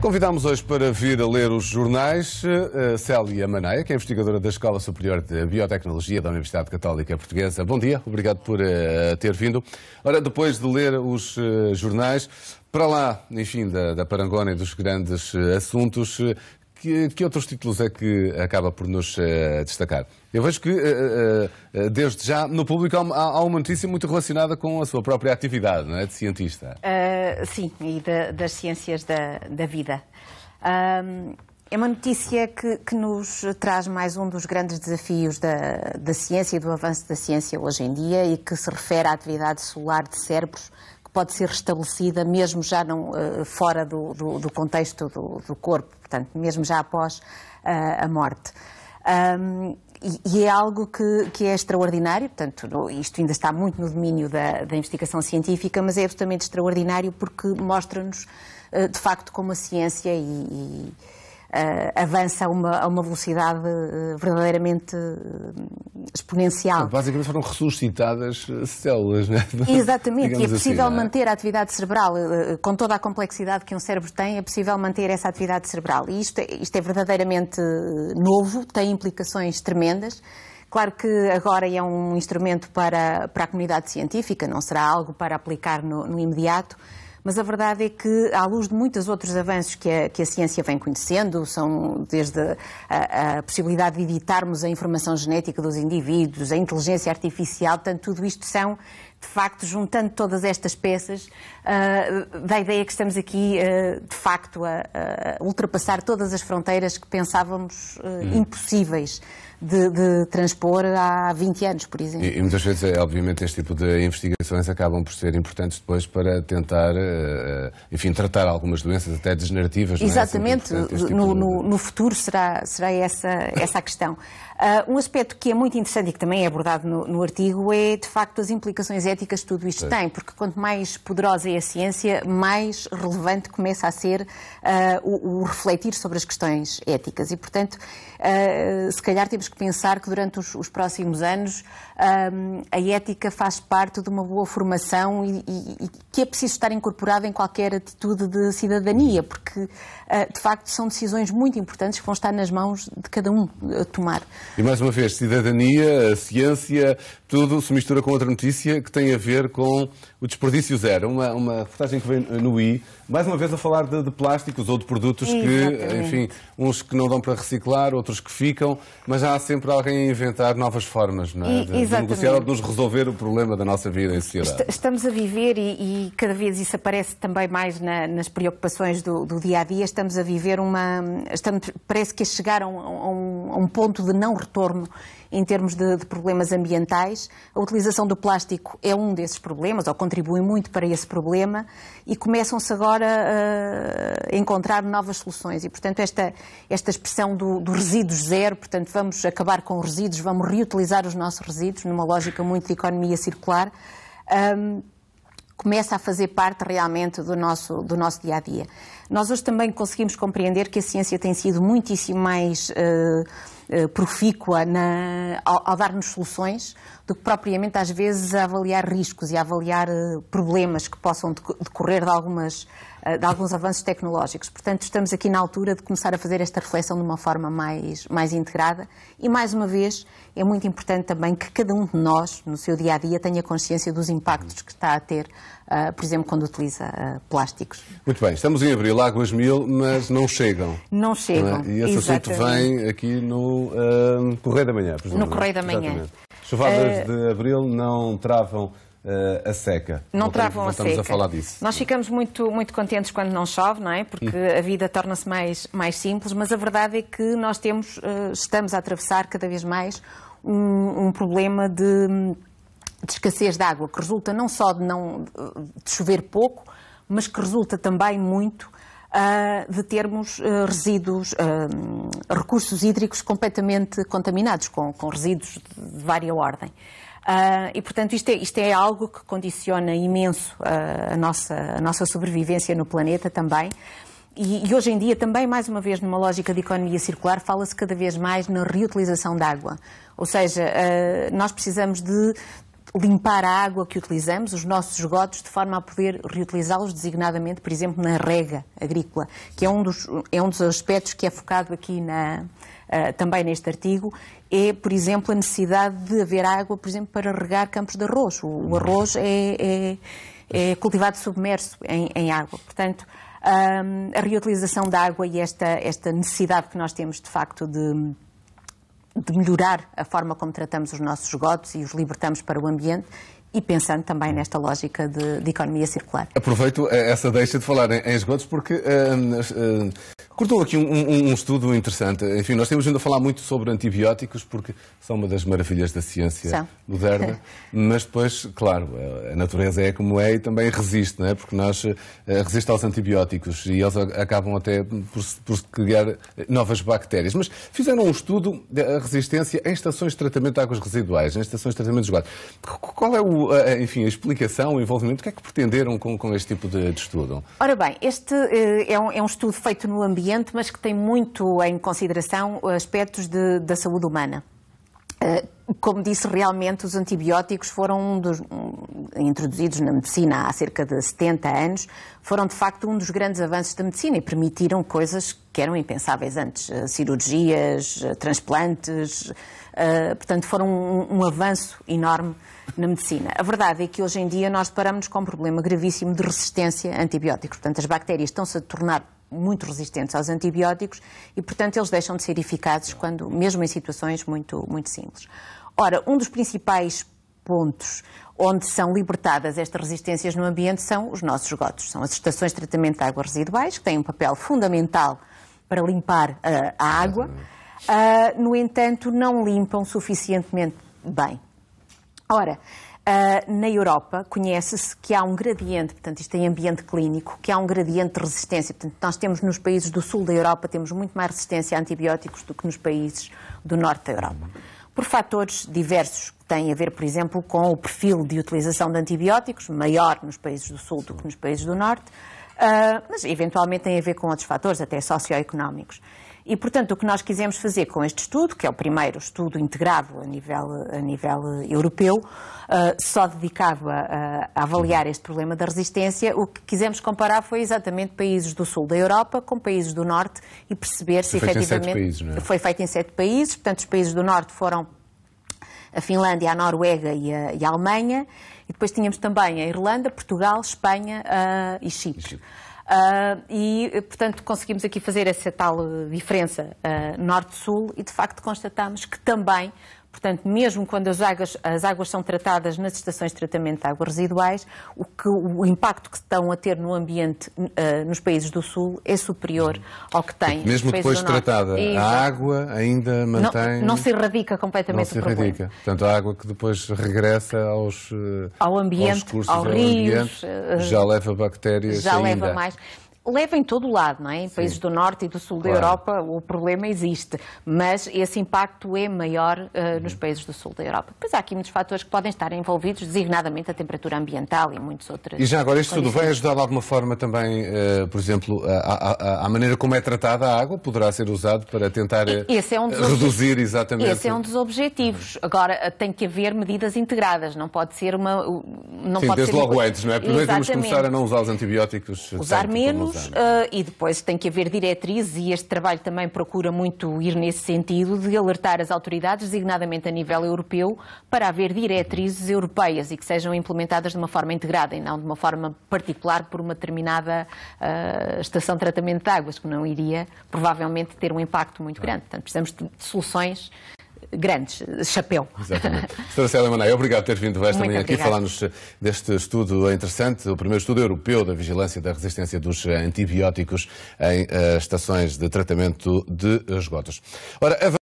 Convidámos hoje para vir a ler os jornais a eh, eh, Célia Maneia, que é investigadora da Escola Superior de Biotecnologia da Universidade Católica Portuguesa. Bom dia, obrigado por eh, ter vindo. Ora, depois de ler os jornais, para lá, enfim, da, da parangona e dos grandes assuntos, que, que, outros títulos é que acaba por nos uh, destacar? Eu vejo que, uh, uh, desde já, no público há, há, uma notícia muito relacionada com a sua própria atividade, não é? De cientista. sim, e de, das ciências da, da vida. É uma notícia que, que, nos traz mais um dos grandes desafios da, da ciência e do avanço da ciência hoje em dia e que se refere à atividade solar de cérebros que pode ser restabelecida mesmo já não, eh, fora do, do, do contexto do, do, corpo, portanto, mesmo já após eh, a morte. Um, e, é algo que, que, é extraordinário, portanto, isto ainda está muito no domínio da, da investigação científica, mas é absolutamente extraordinário porque mostra-nos, eh, de facto, como a ciência e, e eh, avança a uma, a uma velocidade eh, verdadeiramente eh, exponencial. basicamente foram ressuscitadas células, não é? Exatamente, e é assim, possível assim, é? manter a atividade cerebral, com toda a complexidade que um cérebro tem, é possível manter essa atividade cerebral. E isto, é, isto é verdadeiramente novo, tem implicações tremendas. Claro que agora é um instrumento para, para a comunidade científica, não será algo para aplicar no, no imediato, mas a verdade é que, à luz de muitos outros avanços que a, que a ciência vem conhecendo, são desde a, a, possibilidade de editarmos a informação genética dos indivíduos, a inteligência artificial, portanto, tudo isto são de facto, juntando todas estas peças, uh, ah, da ideia que estamos aqui, uh, de facto, a, a, ultrapassar todas as fronteiras que pensávamos uh, hum. impossíveis. De, de, transpor há 20 anos, por exemplo. E, e, muitas vezes, é, obviamente, este tipo de investigações acabam por ser importantes depois para tentar, enfim, tratar algumas doenças até degenerativas. É? Assim, Exatamente, é? tipo no, no, futuro será, será essa, essa a questão. um aspecto que é muito interessante e que também é abordado no, no artigo é, de facto, as implicações energéticas, tudo isto pois. tem, porque quanto mais poderosa é a ciência, mais relevante começa a ser uh, o, o, refletir sobre as questões éticas. E, portanto, uh, se calhar temos que pensar que durante os, os próximos anos ah, a ética faz parte de uma boa formação e, e, e, que é preciso estar incorporada em qualquer atitude de cidadania, porque, uh, de facto, são decisões muito importantes que vão estar nas mãos de cada um a tomar. E, mais uma vez, cidadania, a ciência, tudo se mistura com outra notícia que tem tem a ver com o desperdício zero. Uma, uma reportagem que vem no I, mais uma vez a falar de, de plásticos ou de produtos Exatamente. que, enfim, uns que não dão para reciclar, outros que ficam, mas há sempre alguém a inventar novas formas não é? de, de negociar ou de nos resolver o problema da nossa vida em sociedade. Estamos a viver, e, e cada vez isso aparece também mais na, nas preocupações do, do, dia a dia, estamos a viver uma. Estamos, parece que chegaram a um, a um ponto de não retorno em termos de, de, problemas ambientais. A utilização do plástico é um desses problemas, ou contribui muito para esse problema, e começam-se agora eh, a encontrar novas soluções. E, portanto, esta, esta expressão do, do zero, portanto, vamos acabar com os resíduos, vamos reutilizar os nossos resíduos, numa lógica muito de economia circular. Um, ehm, começa a fazer parte realmente do nosso, do nosso dia a dia. Nós hoje também conseguimos compreender que a ciência tem sido muitíssimo mais. Uh eh, profícua na, ao, ao dar-nos soluções do que propriamente, às vezes, a avaliar riscos e a avaliar eh, problemas que possam decorrer de, algumas, eh, de alguns avanços tecnológicos. Portanto, estamos aqui na altura de começar a fazer esta reflexão de uma forma mais, mais integrada e, mais uma vez, é muito importante também que cada um de nós, no seu dia a dia, tenha consciência dos impactos que está a ter, uh, por exemplo, quando utiliza uh, plásticos. Muito bem, estamos em abril, águas mil, mas não chegam. Não chegam. Não é? E esse Exatamente. assunto vem aqui no uh, Correio da Manhã, por exemplo. No Correio da Manhã. Exatamente. Chuvadas eh, de abril não travam Uh, a seca. Não travam a seca. a falar disso. Nós ficamos muito, muito contentes quando não chove, não é? Porque hum. a vida torna-se mais, mais simples, mas a verdade é que nós temos, uh, estamos a atravessar cada vez mais um, um problema de, de, escassez de água, que resulta não só de, não, de chover pouco, mas que resulta também muito uh, de termos uh, resíduos, eh, recursos hídricos completamente contaminados, com, com resíduos de, de vária ordem. Uh, ah, e, portanto, isto é, isto é, algo que condiciona imenso uh, a, nossa, a nossa sobrevivência no planeta também. E, e, hoje em dia, também, mais uma vez, numa lógica de economia circular, fala-se cada vez mais na reutilização da água. Ou seja, uh, nós precisamos de limpar a água que utilizamos, os nossos esgotos, de forma a poder reutilizá-los designadamente, por exemplo, na rega agrícola, que é um dos, é um dos aspectos que é focado aqui na, uh, também neste artigo, é, por exemplo, a necessidade de haver água, por exemplo, para regar campos de arroz. O, o arroz é, é, é, cultivado submerso em, em água. Portanto, um, a reutilização da água e esta, esta necessidade que nós temos, de facto, de de melhorar a forma como tratamos os nossos esgotos e os libertamos para o ambiente e pensando também nesta lógica de, de, economia circular. Aproveito eh, essa deixa de falar em, esgotos porque uh, uh, cortou aqui um, um, um, estudo interessante. Enfim, nós temos vindo a falar muito sobre antibióticos porque são uma das maravilhas da ciência são. moderna, mas depois, claro, a natureza é como é e também resiste, não é? Porque nós uh, aos antibióticos e eles acabam até por, por criar novas bactérias. Mas fizeram um estudo da resistência em estações de tratamento de águas residuais, em estações de tratamento de esgotos. Qual é o enfim, a explicação, o envolvimento, o que é que pretenderam com, com este tipo de, de, estudo? Ora bem, este eh, é um, é um, estudo feito no ambiente, mas que tem muito em consideração aspectos de, da saúde humana. Eh, como disse, realmente os antibióticos foram um dos, um, introduzidos na medicina há cerca de 70 anos, foram de facto um dos grandes avanços da medicina e permitiram coisas que eram impensáveis antes, eh, cirurgias, eh, transplantes, Uh, portanto, foram um, um, avanço enorme na medicina. A verdade é que hoje em dia nós deparamos com um problema gravíssimo de resistência a antibióticos. Portanto, as bactérias estão-se a tornar muito resistentes aos antibióticos e, portanto, eles deixam de ser eficazes quando, mesmo em situações muito, muito simples. Ora, um dos principais pontos onde são libertadas estas resistências no ambiente são os nossos gotos, são as estações de tratamento de águas residuais, que têm um papel fundamental para limpar uh, a água. Uh, no entanto, não limpam suficientemente bem. Ora, Uh, na Europa, conhece-se que há um gradiente, portanto, isto é ambiente clínico, que há um gradiente de resistência. Portanto, nós temos nos países do sul da Europa, temos muito mais resistência a antibióticos do que nos países do norte da Europa. Por fatores diversos, que têm a ver, por exemplo, com o perfil de utilização de antibióticos, maior nos países do sul do que nos países do norte, uh, mas eventualmente tem a ver com outros fatores, até socioeconómicos. E, portanto, o que nós quisemos fazer com este estudo, que é o primeiro estudo integrado a nível, a nível eh, europeu, uh, só dedicado a, a, avaliar este problema da resistência, o que quisemos comparar foi exatamente países do sul da Europa com países do norte e perceber foi se efetivamente. Países, é? Foi feito em sete países, portanto, os países do norte foram a Finlândia, a Noruega e a, e a Alemanha, e depois tínhamos também a Irlanda, Portugal, Espanha uh, e Chipre. E Chipre. Uh, e, portanto, conseguimos aqui fazer essa tal eh, diferença uh, norte-sul e, de facto, constatamos que também Portanto, mesmo quando as águas, as águas são tratadas nas estações de tratamento de águas residuais, o, que, o impacto que estão a ter no ambiente uh, nos países do Sul é superior ao que tem. Mesmo depois de tratada, e, a água ainda mantém. Não, não se erradica completamente não se erradica. Problema. Portanto, a água que depois regressa aos, eh, ao ambiente, aos ao rios, ambiente, eh, já leva bactérias. Já ainda. leva mais leva em todo o lado, não é? Em Sim. países do norte e do sul claro. da Europa o problema existe, mas esse impacto é maior uh, nos países do sul da Europa. Pois há aqui muitos fatores que podem estar envolvidos, designadamente a temperatura ambiental e muitos outros. E já agora isto tudo vai ajudar de alguma forma também, uh, por exemplo, a, a, a, maneira como é tratada a água poderá ser usado para tentar eh, é um reduzir exatamente. Esse é um dos objetivos. Uhum. Agora tem que haver medidas integradas, não pode ser uma não Sim, pode desde ser logo antes, não é? Primeiro temos que começar a não usar os antibióticos. Usar menos ah, e depois tem que haver diretrizes e este trabalho também procura muito ir nesse sentido de alertar as autoridades, designadamente a nível europeu, para haver diretrizes europeias e que sejam implementadas de uma forma integrada e não de uma forma particular por uma determinada uh, estação de tratamento de águas, que não iria provavelmente ter um impacto muito grande. Portanto, precisamos de soluções grandes, chapéu. Exatamente. Sra. Célia Mané, obrigado por ter vindo esta manhã aqui falar-nos deste estudo interessante, o primeiro estudo europeu da vigilância da resistência dos eh, antibióticos em uh, estações de tratamento de esgotos. Ora,